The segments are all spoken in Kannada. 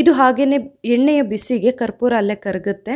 ಇದು ಹಾಗೆಯೇ ಎಣ್ಣೆಯ ಬಿಸಿಗೆ ಕರ್ಪೂರ ಅಲ್ಲೇ ಕರಗುತ್ತೆ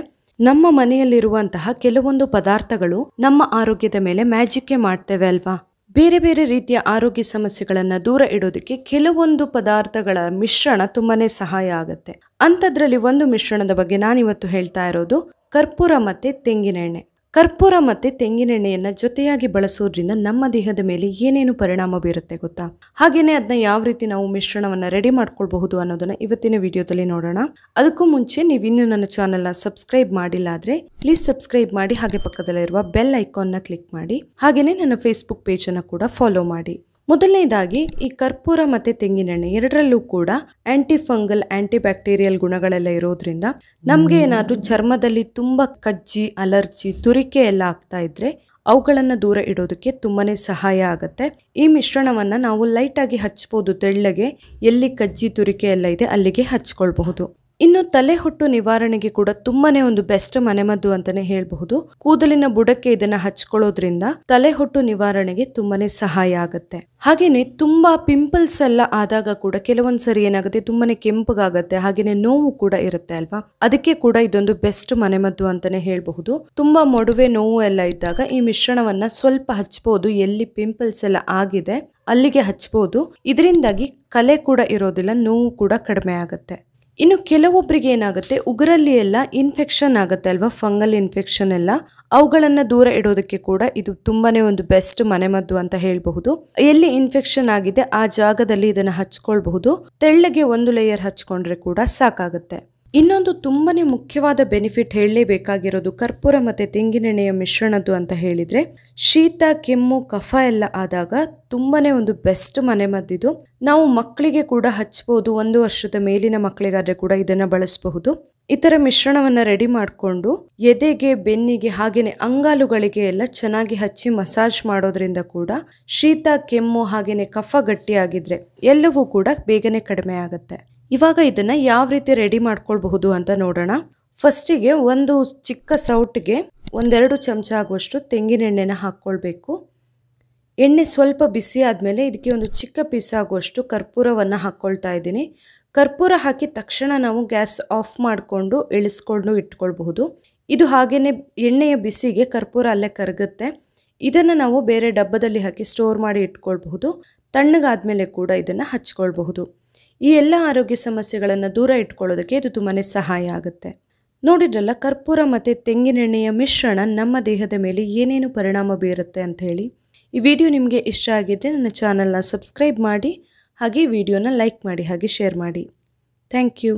ನಮ್ಮ ಮನೆಯಲ್ಲಿರುವಂತಹ ಕೆಲವೊಂದು ಪದಾರ್ಥಗಳು ನಮ್ಮ ಆರೋಗ್ಯದ ಮೇಲೆ ಮ್ಯಾಜಿಕ್ಕೆ ಮಾಡ್ತೇವೆ ಅಲ್ವಾ ಬೇರೆ ಬೇರೆ ರೀತಿಯ ಆರೋಗ್ಯ ಸಮಸ್ಯೆಗಳನ್ನು ದೂರ ಇಡೋದಕ್ಕೆ ಕೆಲವೊಂದು ಪದಾರ್ಥಗಳ ಮಿಶ್ರಣ ತುಂಬಾನೇ ಸಹಾಯ ಆಗುತ್ತೆ ಅಂಥದ್ರಲ್ಲಿ ಒಂದು ಮಿಶ್ರಣದ ಬಗ್ಗೆ ನಾನಿವತ್ತು ಹೇಳ್ತಾ ಇರೋದು ಕರ್ಪೂರ ಮತ್ತೆ ತೆಂಗಿನೆಣ್ಣೆ ಕರ್ಪೂರ ಮತ್ತು ತೆಂಗಿನೆಣ್ಣೆಯನ್ನ ಜೊತೆಯಾಗಿ ಬಳಸೋದ್ರಿಂದ ನಮ್ಮ ದೇಹದ ಮೇಲೆ ಏನೇನು ಪರಿಣಾಮ ಬೀರುತ್ತೆ ಗೊತ್ತಾ ಹಾಗೇನೆ ಅದನ್ನ ಯಾವ ರೀತಿ ನಾವು ಮಿಶ್ರಣವನ್ನ ರೆಡಿ ಮಾಡ್ಕೊಳ್ಬಹುದು ಅನ್ನೋದನ್ನ ಇವತ್ತಿನ ವಿಡಿಯೋದಲ್ಲಿ ನೋಡೋಣ ಅದಕ್ಕೂ ಮುಂಚೆ ನೀವು ಇನ್ನೂ ನನ್ನ ಚಾನೆಲ್ನ ಸಬ್ಸ್ಕ್ರೈಬ್ ಮಾಡಿಲ್ಲ ಆದ್ರೆ ಪ್ಲೀಸ್ ಸಬ್ಸ್ಕ್ರೈಬ್ ಮಾಡಿ ಹಾಗೆ ಪಕ್ಕದಲ್ಲಿರುವ ಬೆಲ್ ನ ಕ್ಲಿಕ್ ಮಾಡಿ ಹಾಗೇನೆ ನನ್ನ ಫೇಸ್ಬುಕ್ ಅನ್ನ ಕೂಡ ಫಾಲೋ ಮಾಡಿ ಮೊದಲನೇದಾಗಿ ಈ ಕರ್ಪೂರ ಮತ್ತು ತೆಂಗಿನೆಣ್ಣೆ ಎರಡರಲ್ಲೂ ಕೂಡ ಆಂಟಿ ಫಂಗಲ್ ಆಂಟಿ ಬ್ಯಾಕ್ಟೀರಿಯಲ್ ಗುಣಗಳೆಲ್ಲ ಇರೋದ್ರಿಂದ ನಮಗೆ ಏನಾದರೂ ಚರ್ಮದಲ್ಲಿ ತುಂಬ ಕಜ್ಜಿ ಅಲರ್ಜಿ ತುರಿಕೆ ಎಲ್ಲ ಆಗ್ತಾ ಇದ್ರೆ ಅವುಗಳನ್ನು ದೂರ ಇಡೋದಕ್ಕೆ ತುಂಬಾ ಸಹಾಯ ಆಗುತ್ತೆ ಈ ಮಿಶ್ರಣವನ್ನು ನಾವು ಲೈಟಾಗಿ ಹಚ್ಬೋದು ತೆಳ್ಳಗೆ ಎಲ್ಲಿ ಕಜ್ಜಿ ತುರಿಕೆ ಎಲ್ಲ ಇದೆ ಅಲ್ಲಿಗೆ ಹಚ್ಕೊಳ್ಬಹುದು ಇನ್ನು ತಲೆ ಹೊಟ್ಟು ನಿವಾರಣೆಗೆ ಕೂಡ ತುಂಬಾನೇ ಒಂದು ಬೆಸ್ಟ್ ಮನೆಮದ್ದು ಅಂತಾನೆ ಹೇಳಬಹುದು ಕೂದಲಿನ ಬುಡಕ್ಕೆ ಇದನ್ನ ಹಚ್ಕೊಳ್ಳೋದ್ರಿಂದ ಹೊಟ್ಟು ನಿವಾರಣೆಗೆ ತುಂಬಾನೇ ಸಹಾಯ ಆಗುತ್ತೆ ಹಾಗೇನೆ ತುಂಬಾ ಪಿಂಪಲ್ಸ್ ಎಲ್ಲ ಆದಾಗ ಕೂಡ ಕೆಲವೊಂದ್ಸರಿ ಏನಾಗುತ್ತೆ ತುಂಬಾನೇ ಕೆಂಪಗಾಗತ್ತೆ ಹಾಗೇನೆ ನೋವು ಕೂಡ ಇರುತ್ತೆ ಅಲ್ವಾ ಅದಕ್ಕೆ ಕೂಡ ಇದೊಂದು ಬೆಸ್ಟ್ ಮನೆಮದ್ದು ಅಂತಾನೆ ಹೇಳಬಹುದು ತುಂಬಾ ಮೊಡವೆ ನೋವು ಎಲ್ಲ ಇದ್ದಾಗ ಈ ಮಿಶ್ರಣವನ್ನ ಸ್ವಲ್ಪ ಹಚ್ಬಹುದು ಎಲ್ಲಿ ಪಿಂಪಲ್ಸ್ ಎಲ್ಲ ಆಗಿದೆ ಅಲ್ಲಿಗೆ ಹಚ್ಬಹುದು ಇದರಿಂದಾಗಿ ಕಲೆ ಕೂಡ ಇರೋದಿಲ್ಲ ನೋವು ಕೂಡ ಕಡಿಮೆ ಆಗುತ್ತೆ ಇನ್ನು ಕೆಲವೊಬ್ಬರಿಗೆ ಏನಾಗುತ್ತೆ ಉಗುರಲ್ಲಿ ಎಲ್ಲ ಇನ್ಫೆಕ್ಷನ್ ಆಗುತ್ತೆ ಅಲ್ವಾ ಫಂಗಲ್ ಇನ್ಫೆಕ್ಷನ್ ಎಲ್ಲ ಅವುಗಳನ್ನು ದೂರ ಇಡೋದಕ್ಕೆ ಕೂಡ ಇದು ತುಂಬಾನೇ ಒಂದು ಬೆಸ್ಟ್ ಮನೆಮದ್ದು ಅಂತ ಹೇಳಬಹುದು ಎಲ್ಲಿ ಇನ್ಫೆಕ್ಷನ್ ಆಗಿದೆ ಆ ಜಾಗದಲ್ಲಿ ಇದನ್ನು ಹಚ್ಕೊಳ್ಬಹುದು ತೆಳ್ಳಗೆ ಒಂದು ಲೇಯರ್ ಹಚ್ಕೊಂಡ್ರೆ ಕೂಡ ಸಾಕಾಗುತ್ತೆ ಇನ್ನೊಂದು ತುಂಬನೇ ಮುಖ್ಯವಾದ ಬೆನಿಫಿಟ್ ಹೇಳಲೇಬೇಕಾಗಿರೋದು ಕರ್ಪೂರ ಮತ್ತು ತೆಂಗಿನೆಣ್ಣೆಯ ಮಿಶ್ರಣದ್ದು ಅಂತ ಹೇಳಿದರೆ ಶೀತ ಕೆಮ್ಮು ಕಫ ಎಲ್ಲ ಆದಾಗ ತುಂಬಾ ಒಂದು ಬೆಸ್ಟ್ ಮದ್ದಿದು ನಾವು ಮಕ್ಕಳಿಗೆ ಕೂಡ ಹಚ್ಚಬಹುದು ಒಂದು ವರ್ಷದ ಮೇಲಿನ ಮಕ್ಕಳಿಗಾದರೆ ಕೂಡ ಇದನ್ನು ಬಳಸಬಹುದು ಇತರ ಥರ ಮಿಶ್ರಣವನ್ನು ರೆಡಿ ಮಾಡಿಕೊಂಡು ಎದೆಗೆ ಬೆನ್ನಿಗೆ ಹಾಗೆಯೇ ಅಂಗಾಲುಗಳಿಗೆ ಎಲ್ಲ ಚೆನ್ನಾಗಿ ಹಚ್ಚಿ ಮಸಾಜ್ ಮಾಡೋದ್ರಿಂದ ಕೂಡ ಶೀತ ಕೆಮ್ಮು ಹಾಗೆಯೇ ಕಫ ಗಟ್ಟಿಯಾಗಿದ್ರೆ ಎಲ್ಲವೂ ಕೂಡ ಬೇಗನೆ ಕಡಿಮೆ ಆಗುತ್ತೆ ಇವಾಗ ಇದನ್ನು ಯಾವ ರೀತಿ ರೆಡಿ ಮಾಡ್ಕೊಳ್ಬಹುದು ಅಂತ ನೋಡೋಣ ಫಸ್ಟಿಗೆ ಒಂದು ಚಿಕ್ಕ ಸೌಟ್ಗೆ ಒಂದೆರಡು ಚಮಚ ಆಗುವಷ್ಟು ಎಣ್ಣೆನ ಹಾಕ್ಕೊಳ್ಬೇಕು ಎಣ್ಣೆ ಸ್ವಲ್ಪ ಬಿಸಿ ಆದಮೇಲೆ ಇದಕ್ಕೆ ಒಂದು ಚಿಕ್ಕ ಪೀಸ್ ಆಗುವಷ್ಟು ಕರ್ಪೂರವನ್ನು ಹಾಕ್ಕೊಳ್ತಾ ಇದ್ದೀನಿ ಕರ್ಪೂರ ಹಾಕಿ ತಕ್ಷಣ ನಾವು ಗ್ಯಾಸ್ ಆಫ್ ಮಾಡಿಕೊಂಡು ಇಳಿಸ್ಕೊಂಡು ಇಟ್ಕೊಳ್ಬಹುದು ಇದು ಹಾಗೆಯೇ ಎಣ್ಣೆಯ ಬಿಸಿಗೆ ಕರ್ಪೂರ ಅಲ್ಲೇ ಕರಗುತ್ತೆ ಇದನ್ನು ನಾವು ಬೇರೆ ಡಬ್ಬದಲ್ಲಿ ಹಾಕಿ ಸ್ಟೋರ್ ಮಾಡಿ ಇಟ್ಕೊಳ್ಬಹುದು ತಣ್ಣಗಾದ್ಮೇಲೆ ಕೂಡ ಇದನ್ನು ಹಚ್ಕೊಳ್ಬಹುದು ಈ ಎಲ್ಲ ಆರೋಗ್ಯ ಸಮಸ್ಯೆಗಳನ್ನು ದೂರ ಇಟ್ಕೊಳ್ಳೋದಕ್ಕೆ ಇದು ತುಂಬಾ ಸಹಾಯ ಆಗುತ್ತೆ ನೋಡಿದ್ರಲ್ಲ ಕರ್ಪೂರ ಮತ್ತು ತೆಂಗಿನೆಣ್ಣೆಯ ಮಿಶ್ರಣ ನಮ್ಮ ದೇಹದ ಮೇಲೆ ಏನೇನು ಪರಿಣಾಮ ಬೀರುತ್ತೆ ಅಂತ ಹೇಳಿ ಈ ವಿಡಿಯೋ ನಿಮಗೆ ಇಷ್ಟ ಆಗಿದ್ದರೆ ನನ್ನ ಚಾನಲ್ನ ಸಬ್ಸ್ಕ್ರೈಬ್ ಮಾಡಿ ಹಾಗೆ ವಿಡಿಯೋನ ಲೈಕ್ ಮಾಡಿ ಹಾಗೆ ಶೇರ್ ಮಾಡಿ ಥ್ಯಾಂಕ್ ಯು